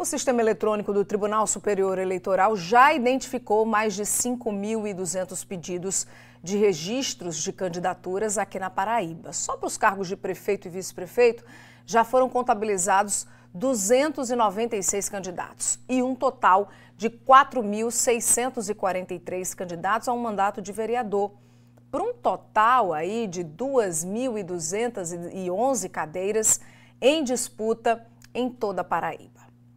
O sistema eletrônico do Tribunal Superior Eleitoral já identificou mais de 5.200 pedidos de registros de candidaturas aqui na Paraíba. Só para os cargos de prefeito e vice-prefeito já foram contabilizados 296 candidatos e um total de 4.643 candidatos a um mandato de vereador, para um total aí de 2.211 cadeiras em disputa em toda a Paraíba.